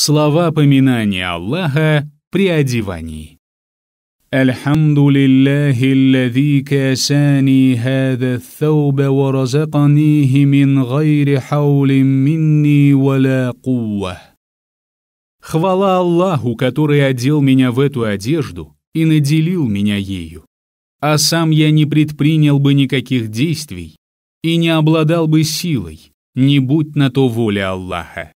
Слова поминания Аллаха при одевании. الحمد لله الذي كاساني هذا الثوب ورزقنيه من غير حول مني ولا قوة. Хвала Аллаху, который одел меня в эту одежду и наделил меня ею. А сам я не предпринял бы никаких действий и не обладал бы силой, не будь на то воля Аллаха.